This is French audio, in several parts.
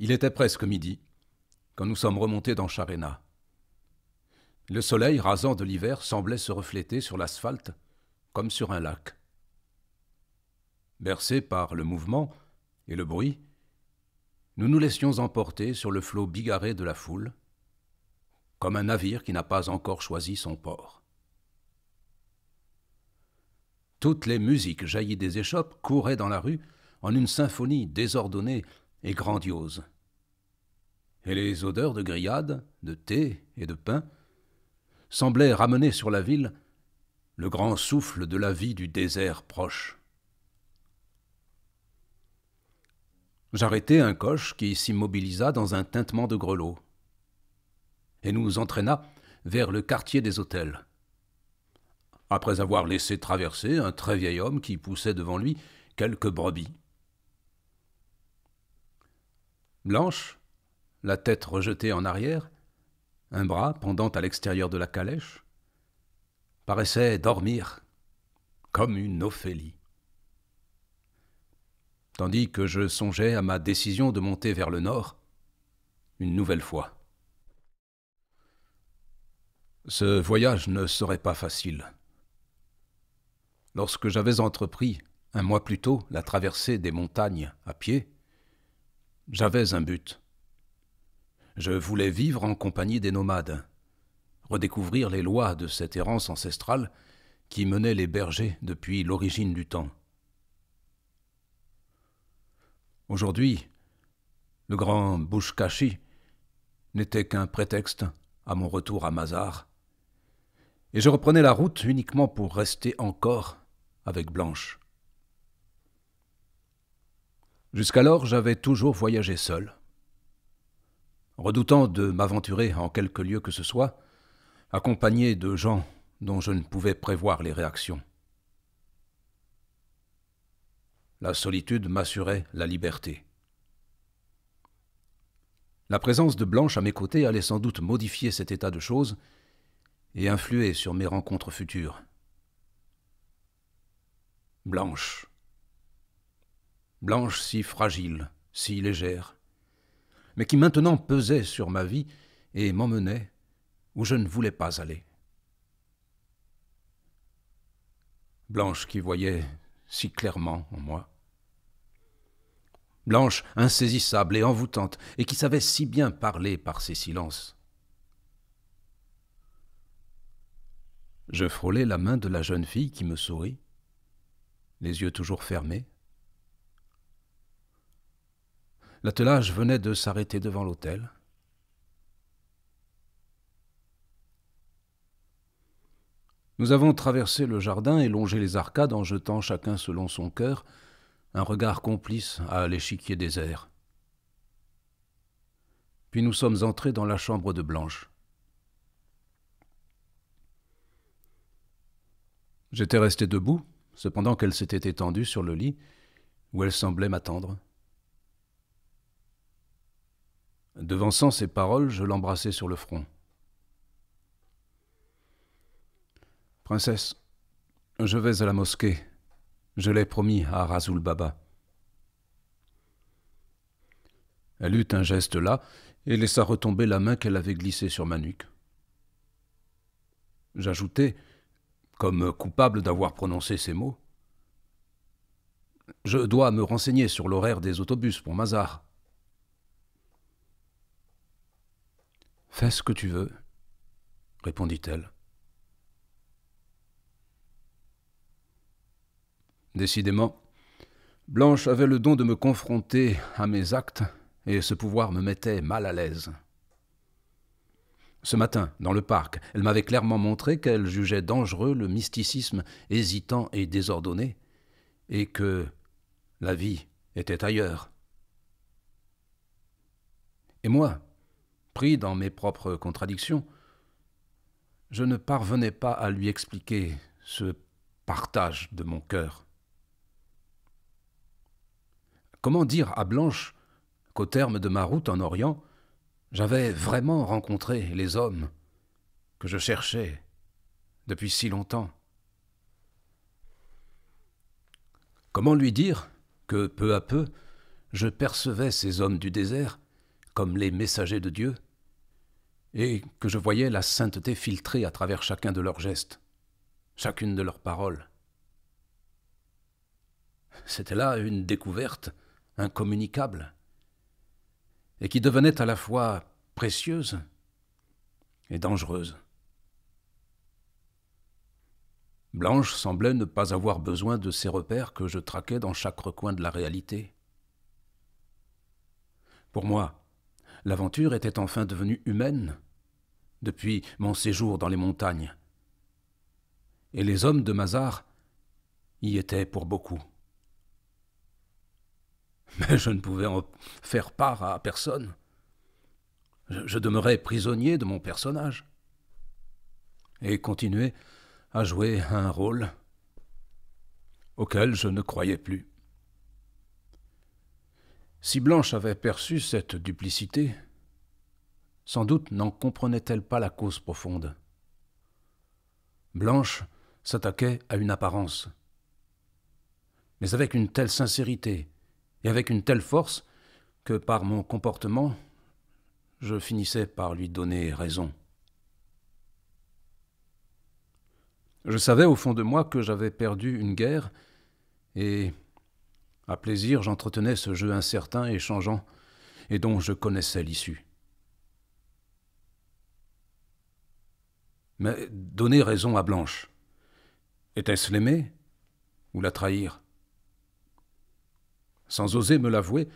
Il était presque midi quand nous sommes remontés dans Charena. Le soleil rasant de l'hiver semblait se refléter sur l'asphalte comme sur un lac. Bercés par le mouvement et le bruit, nous nous laissions emporter sur le flot bigarré de la foule, comme un navire qui n'a pas encore choisi son port. Toutes les musiques jaillies des échoppes couraient dans la rue en une symphonie désordonnée et grandiose. Et les odeurs de grillade, de thé et de pain semblaient ramener sur la ville le grand souffle de la vie du désert proche. J'arrêtai un coche qui s'immobilisa dans un tintement de grelots et nous entraîna vers le quartier des hôtels. Après avoir laissé traverser un très vieil homme qui poussait devant lui quelques brebis, Blanche, la tête rejetée en arrière, un bras pendant à l'extérieur de la calèche, paraissait dormir comme une Ophélie. Tandis que je songeais à ma décision de monter vers le nord une nouvelle fois. Ce voyage ne serait pas facile. Lorsque j'avais entrepris, un mois plus tôt, la traversée des montagnes à pied, j'avais un but. Je voulais vivre en compagnie des nomades, redécouvrir les lois de cette errance ancestrale qui menait les bergers depuis l'origine du temps. Aujourd'hui, le grand Bouchkashi n'était qu'un prétexte à mon retour à Mazar, et je reprenais la route uniquement pour rester encore avec Blanche. Jusqu'alors, j'avais toujours voyagé seul. Redoutant de m'aventurer en quelque lieu que ce soit, accompagné de gens dont je ne pouvais prévoir les réactions. La solitude m'assurait la liberté. La présence de Blanche à mes côtés allait sans doute modifier cet état de choses et influer sur mes rencontres futures. Blanche blanche si fragile, si légère, mais qui maintenant pesait sur ma vie et m'emmenait où je ne voulais pas aller. Blanche qui voyait si clairement en moi. Blanche insaisissable et envoûtante, et qui savait si bien parler par ses silences. Je frôlais la main de la jeune fille qui me sourit, les yeux toujours fermés, L'attelage venait de s'arrêter devant l'hôtel. Nous avons traversé le jardin et longé les arcades en jetant chacun selon son cœur un regard complice à l'échiquier désert. Puis nous sommes entrés dans la chambre de Blanche. J'étais resté debout, cependant qu'elle s'était étendue sur le lit, où elle semblait m'attendre. Devançant ces paroles, je l'embrassai sur le front. Princesse, je vais à la mosquée. Je l'ai promis à Rasoul Baba. Elle eut un geste là et laissa retomber la main qu'elle avait glissée sur ma nuque. J'ajoutai, comme coupable d'avoir prononcé ces mots, Je dois me renseigner sur l'horaire des autobus pour Mazar. Fais ce que tu veux, répondit-elle. Décidément, Blanche avait le don de me confronter à mes actes, et ce pouvoir me mettait mal à l'aise. Ce matin, dans le parc, elle m'avait clairement montré qu'elle jugeait dangereux le mysticisme hésitant et désordonné, et que la vie était ailleurs. Et moi, pris dans mes propres contradictions, je ne parvenais pas à lui expliquer ce partage de mon cœur. Comment dire à Blanche qu'au terme de ma route en Orient, j'avais vraiment rencontré les hommes que je cherchais depuis si longtemps Comment lui dire que peu à peu, je percevais ces hommes du désert comme les messagers de Dieu, et que je voyais la sainteté filtrée à travers chacun de leurs gestes, chacune de leurs paroles. C'était là une découverte incommunicable, et qui devenait à la fois précieuse et dangereuse. Blanche semblait ne pas avoir besoin de ces repères que je traquais dans chaque recoin de la réalité. Pour moi, L'aventure était enfin devenue humaine depuis mon séjour dans les montagnes. Et les hommes de Mazar y étaient pour beaucoup. Mais je ne pouvais en faire part à personne. Je, demeurais prisonnier de mon personnage et continuais à jouer un rôle auquel je ne croyais plus. Si Blanche avait perçu cette duplicité, sans doute n'en comprenait-elle pas la cause profonde. Blanche s'attaquait à une apparence. Mais avec une telle sincérité et avec une telle force que par mon comportement, je finissais par lui donner raison. Je savais au fond de moi que j'avais perdu une guerre et à plaisir, j'entretenais ce jeu incertain et changeant, et dont je connaissais l'issue. Mais donner raison à Blanche, était-ce l'aimer ou la trahir Sans oser me l'avouer,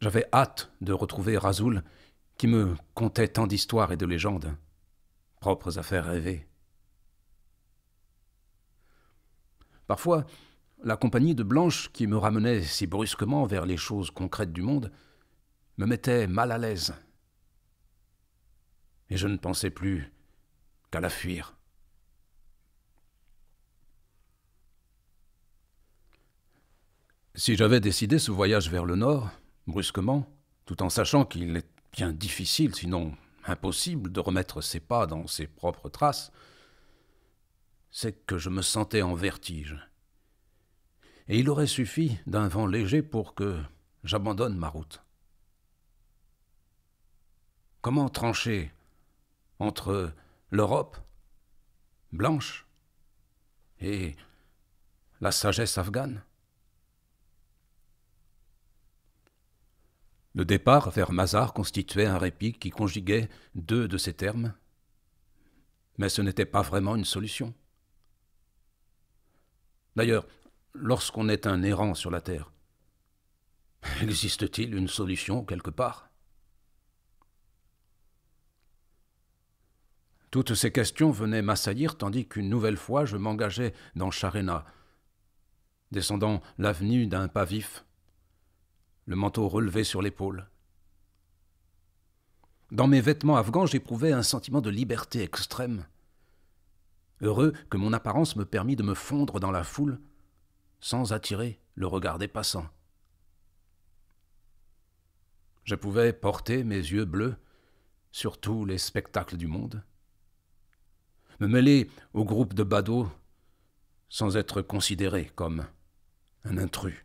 j'avais hâte de retrouver Razoul, qui me contait tant d'histoires et de légendes, propres à faire rêver. Parfois, la compagnie de Blanche, qui me ramenait si brusquement vers les choses concrètes du monde, me mettait mal à l'aise. Et je ne pensais plus qu'à la fuir. Si j'avais décidé ce voyage vers le nord, brusquement, tout en sachant qu'il est bien difficile, sinon impossible, de remettre ses pas dans ses propres traces, c'est que je me sentais en vertige et il aurait suffi d'un vent léger pour que j'abandonne ma route. Comment trancher entre l'Europe blanche et la sagesse afghane Le départ vers Mazar constituait un répit qui conjuguait deux de ces termes, mais ce n'était pas vraiment une solution. D'ailleurs, lorsqu'on est un errant sur la Terre, existe-t-il une solution quelque part Toutes ces questions venaient m'assaillir tandis qu'une nouvelle fois je m'engageais dans Charena, descendant l'avenue d'un pas vif, le manteau relevé sur l'épaule. Dans mes vêtements afghans, j'éprouvais un sentiment de liberté extrême. Heureux que mon apparence me permit de me fondre dans la foule sans attirer le regard des passants. Je pouvais porter mes yeux bleus sur tous les spectacles du monde, me mêler au groupe de badauds sans être considéré comme un intrus.